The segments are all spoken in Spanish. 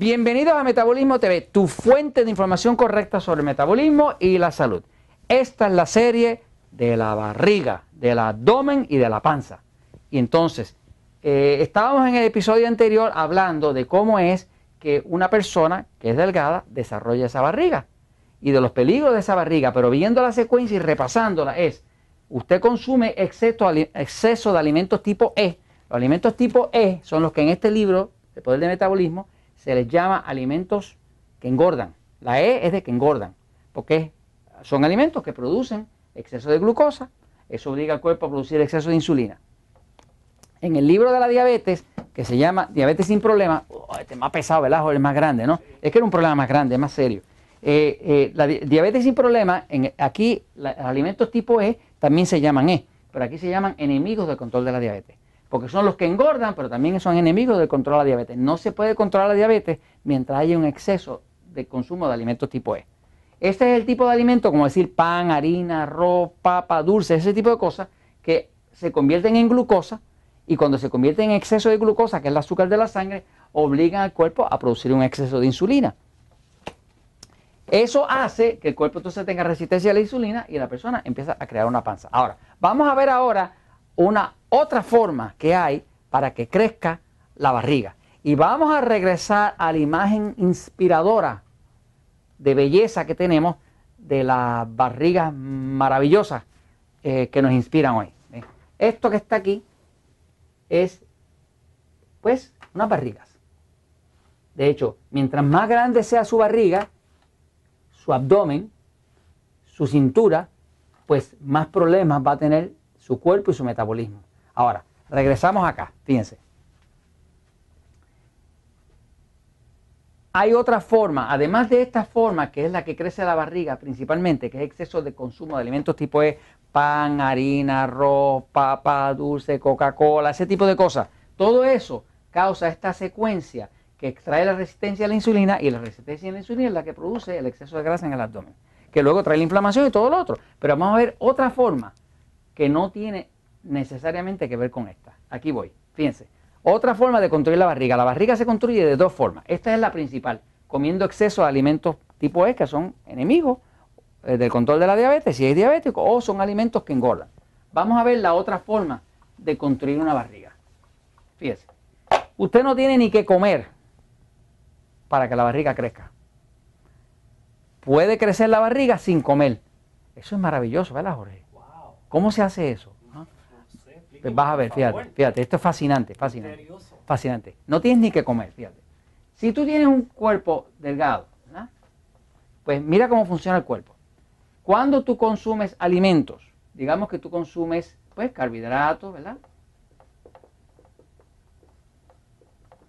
Bienvenidos a Metabolismo TV, tu fuente de información correcta sobre el metabolismo y la salud. Esta es la serie de la barriga, del abdomen y de la panza. Y entonces, eh, estábamos en el episodio anterior hablando de cómo es que una persona que es delgada desarrolla esa barriga y de los peligros de esa barriga, pero viendo la secuencia y repasándola es, usted consume exceso, de alimentos tipo E. Los alimentos tipo E son los que en este libro, de Poder de Metabolismo, se les llama alimentos que engordan. La E es de que engordan, porque son alimentos que producen exceso de glucosa, eso obliga al cuerpo a producir exceso de insulina. En el libro de la diabetes, que se llama Diabetes sin problemas, oh, este es más pesado, el ajo, es más grande, ¿no? Es que era un problema más grande, más serio. Eh, eh, la diabetes sin problemas, aquí los alimentos tipo E también se llaman E, pero aquí se llaman enemigos del control de la diabetes porque son los que engordan, pero también son enemigos del control de la diabetes. No se puede controlar la diabetes mientras haya un exceso de consumo de alimentos tipo E. Este es el tipo de alimento, como decir pan, harina, arroz, papa, dulce, ese tipo de cosas que se convierten en glucosa y cuando se convierte en exceso de glucosa, que es el azúcar de la sangre, obligan al cuerpo a producir un exceso de insulina. Eso hace que el cuerpo entonces tenga resistencia a la insulina y la persona empieza a crear una panza. Ahora, vamos a ver ahora una otra forma que hay para que crezca la barriga. Y vamos a regresar a la imagen inspiradora de belleza que tenemos de las barrigas maravillosas eh, que nos inspiran hoy. Esto que está aquí es, pues, unas barrigas. De hecho, mientras más grande sea su barriga, su abdomen, su cintura, pues más problemas va a tener su cuerpo y su metabolismo. Ahora, regresamos acá, fíjense. Hay otra forma, además de esta forma, que es la que crece la barriga principalmente, que es exceso de consumo de alimentos tipo E, pan, harina, arroz, papa, dulce, Coca-Cola, ese tipo de cosas. Todo eso causa esta secuencia que extrae la resistencia a la insulina y la resistencia a la insulina es la que produce el exceso de grasa en el abdomen, que luego trae la inflamación y todo lo otro. Pero vamos a ver otra forma que no tiene necesariamente que ver con esta. Aquí voy, fíjense. Otra forma de construir la barriga. La barriga se construye de dos formas. Esta es la principal, comiendo exceso de alimentos tipo E, que son enemigos eh, del control de la diabetes, si es diabético, o son alimentos que engordan. Vamos a ver la otra forma de construir una barriga. fíjense. usted no tiene ni que comer para que la barriga crezca. Puede crecer la barriga sin comer. Eso es maravilloso, ¿verdad, Jorge? ¿Cómo se hace eso? Pues vas a ver, fíjate, fíjate, esto es fascinante, fascinante. Fascinante. No tienes ni que comer, fíjate. Si tú tienes un cuerpo delgado, ¿verdad? pues mira cómo funciona el cuerpo. Cuando tú consumes alimentos, digamos que tú consumes pues carbohidratos, ¿verdad?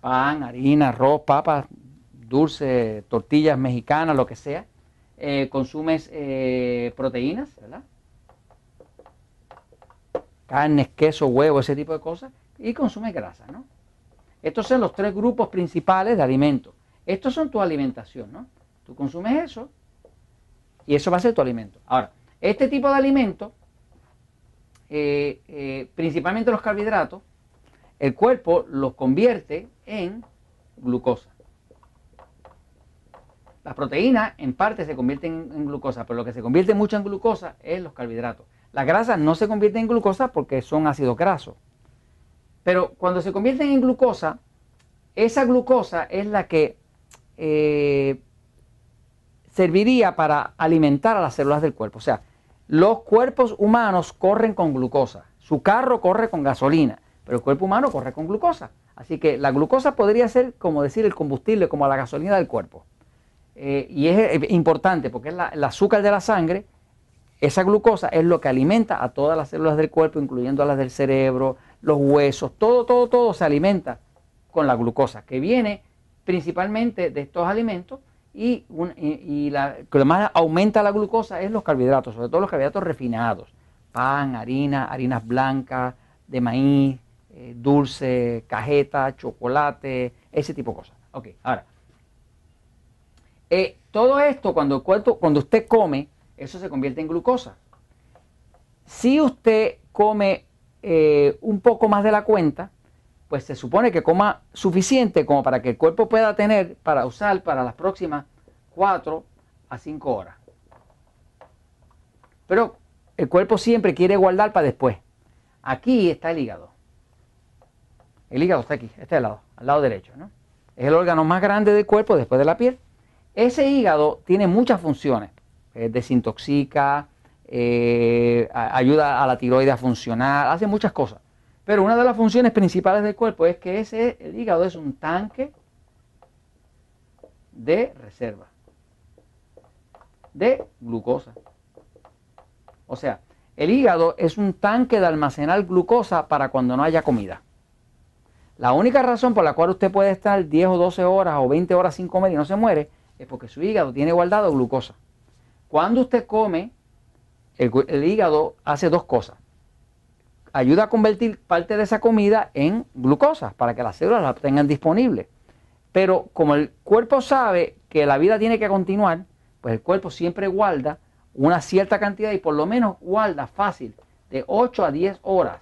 Pan, harina, arroz, papas, dulce, tortillas mexicanas, lo que sea. Eh, consumes eh, proteínas, ¿verdad? carnes, queso, huevo, ese tipo de cosas, y consumes grasa, ¿no? Estos son los tres grupos principales de alimentos. Estos son tu alimentación, ¿no? Tú consumes eso y eso va a ser tu alimento. Ahora, este tipo de alimentos, eh, eh, principalmente los carbohidratos, el cuerpo los convierte en glucosa. Las proteínas en parte se convierten en glucosa, pero lo que se convierte mucho en glucosa es los carbohidratos. Las grasas no se convierten en glucosa porque son ácidos grasos. Pero cuando se convierten en glucosa, esa glucosa es la que eh, serviría para alimentar a las células del cuerpo. O sea, los cuerpos humanos corren con glucosa. Su carro corre con gasolina, pero el cuerpo humano corre con glucosa. Así que la glucosa podría ser, como decir, el combustible, como la gasolina del cuerpo. Eh, y es eh, importante porque es la, el azúcar de la sangre esa glucosa es lo que alimenta a todas las células del cuerpo, incluyendo a las del cerebro, los huesos, todo, todo, todo se alimenta con la glucosa, que viene principalmente de estos alimentos y, la, lo que más aumenta la glucosa es los carbohidratos, sobre todo los carbohidratos refinados, pan, harina, harinas blancas, de maíz, eh, dulce, cajeta, chocolate, ese tipo de cosas. Ok, ahora, eh, todo esto cuando, el cuerpo, cuando usted come, eso se convierte en glucosa. Si usted come eh, un poco más de la cuenta, pues se supone que coma suficiente como para que el cuerpo pueda tener para usar para las próximas 4 a 5 horas. Pero el cuerpo siempre quiere guardar para después. Aquí está el hígado. El hígado está aquí, este lado, al lado derecho. ¿no? Es el órgano más grande del cuerpo después de la piel. Ese hígado tiene muchas funciones. Eh, desintoxica, eh, ayuda a la tiroides a funcionar, hace muchas cosas. Pero una de las funciones principales del cuerpo es que ese, el hígado es un tanque de reserva de glucosa. O sea, el hígado es un tanque de almacenar glucosa para cuando no haya comida. La única razón por la cual usted puede estar 10 o 12 horas o 20 horas sin comer y no se muere es porque su hígado tiene guardado glucosa. Cuando usted come, el, hígado hace dos cosas. Ayuda a convertir parte de esa comida en glucosa para que las células la tengan disponible. Pero como el cuerpo sabe que la vida tiene que continuar, pues el cuerpo siempre guarda una cierta cantidad y por lo menos guarda fácil de 8 a 10 horas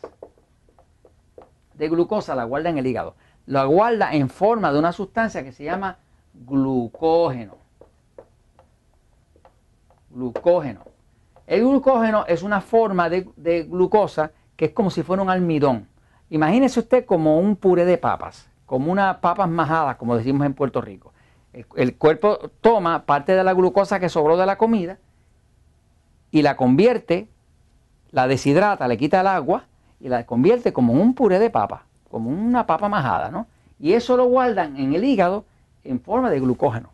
de glucosa, la guarda en el hígado. La guarda en forma de una sustancia que se llama glucógeno glucógeno. El glucógeno es una forma de, glucosa que es como si fuera un almidón. Imagínese usted como un puré de papas, como unas papas majadas, como decimos en Puerto Rico. El, cuerpo toma parte de la glucosa que sobró de la comida y la convierte, la deshidrata, le quita el agua y la convierte como un puré de papa, como una papa majada, ¿no? Y eso lo guardan en el hígado en forma de glucógeno.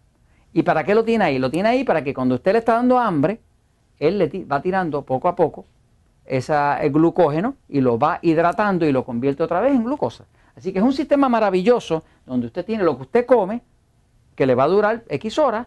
¿Y para qué lo tiene ahí? Lo tiene ahí para que cuando usted le está dando hambre, él le va tirando poco a poco esa, el glucógeno y lo va hidratando y lo convierte otra vez en glucosa. Así que es un sistema maravilloso donde usted tiene lo que usted come, que le va a durar X horas,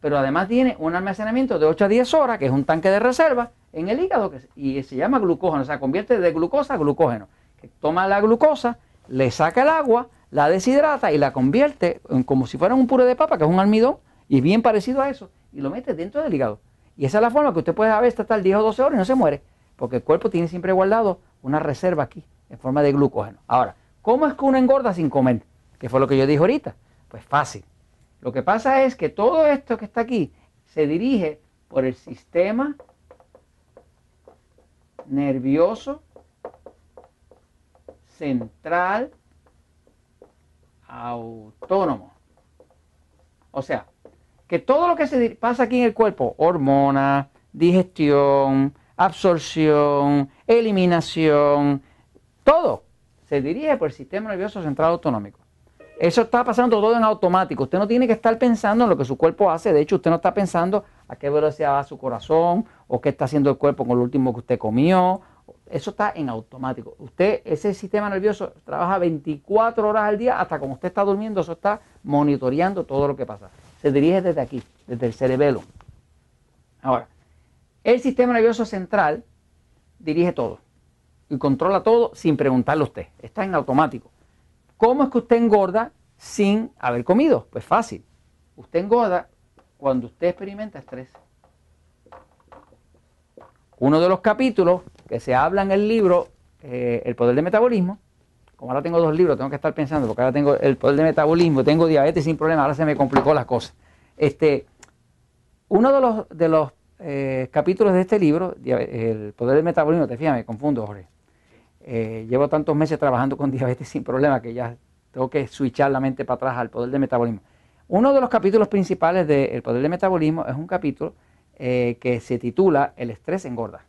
pero además tiene un almacenamiento de 8 a 10 horas, que es un tanque de reserva, en el hígado que, y se llama glucógeno, o sea, convierte de glucosa a glucógeno. Que toma la glucosa, le saca el agua, la deshidrata y la convierte como si fuera un puré de papa, que es un almidón, y bien parecido a eso, y lo mete dentro del hígado. Y esa es la forma que usted puede haber hasta el 10 o 12 horas y no se muere, porque el cuerpo tiene siempre guardado una reserva aquí, en forma de glucógeno. Ahora, ¿cómo es que uno engorda sin comer? Que fue lo que yo dije ahorita. Pues fácil. Lo que pasa es que todo esto que está aquí se dirige por el sistema nervioso central autónomo. O sea, que todo lo que se pasa aquí en el cuerpo, hormonas, digestión, absorción, eliminación, todo se dirige por el sistema nervioso central autonómico. Eso está pasando todo en automático. Usted no tiene que estar pensando en lo que su cuerpo hace. De hecho, usted no está pensando a qué velocidad va su corazón o qué está haciendo el cuerpo con lo último que usted comió eso está en automático. Usted, ese sistema nervioso trabaja 24 horas al día, hasta como usted está durmiendo, eso está monitoreando todo lo que pasa. Se dirige desde aquí, desde el cerebelo. Ahora, el sistema nervioso central dirige todo y controla todo sin preguntarle a usted. Está en automático. ¿Cómo es que usted engorda sin haber comido? Pues fácil. Usted engorda cuando usted experimenta estrés. Uno de los capítulos que se habla en el libro eh, El poder del metabolismo, como ahora tengo dos libros, tengo que estar pensando, porque ahora tengo el poder del metabolismo, tengo diabetes sin problema, ahora se me complicó las cosas. Este, uno de los, de los eh, capítulos de este libro, El poder del metabolismo, te fijas, me confundo, Jorge. Eh, llevo tantos meses trabajando con diabetes sin problema que ya tengo que switchar la mente para atrás al poder del metabolismo. Uno de los capítulos principales de El poder del metabolismo es un capítulo que se titula El estrés engorda.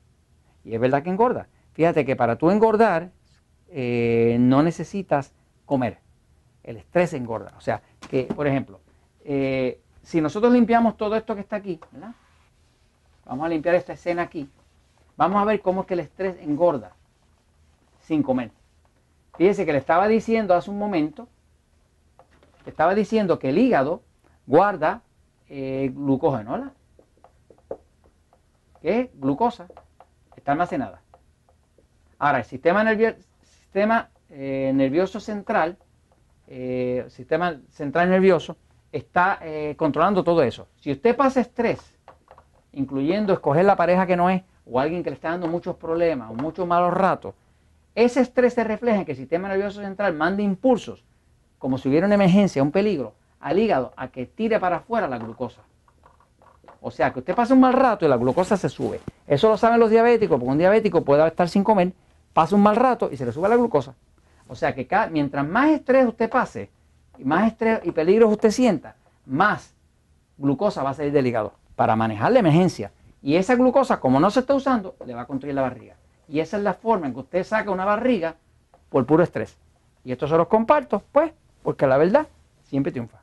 Y es verdad que engorda. Fíjate que para tú engordar eh, no necesitas comer. El estrés engorda. O sea, que por ejemplo, eh, si nosotros limpiamos todo esto que está aquí, Vamos a limpiar esta escena aquí. Vamos a ver cómo es que el estrés engorda sin comer. Fíjese que le estaba diciendo hace un momento, le estaba diciendo que el hígado guarda eh, glucógeno, ¿Qué glucosa? está almacenada. Ahora, el sistema, sistema eh, nervioso central, eh, sistema central nervioso, está eh, controlando todo eso. Si usted pasa estrés, incluyendo escoger la pareja que no es, o alguien que le está dando muchos problemas, o muchos malos ratos, ese estrés se refleja en que el sistema nervioso central manda impulsos, como si hubiera una emergencia, un peligro, al hígado a que tire para afuera la glucosa. O sea, que usted pasa un mal rato y la glucosa se sube. Eso lo saben los diabéticos, porque un diabético puede estar sin comer, pasa un mal rato y se le sube la glucosa. O sea que cada, mientras más estrés usted pase, y más estrés y peligros usted sienta, más glucosa va a salir del hígado para manejar la emergencia. Y esa glucosa, como no se está usando, le va a construir la barriga. Y esa es la forma en que usted saca una barriga por puro estrés. Y esto se los comparto, pues, porque la verdad siempre triunfa.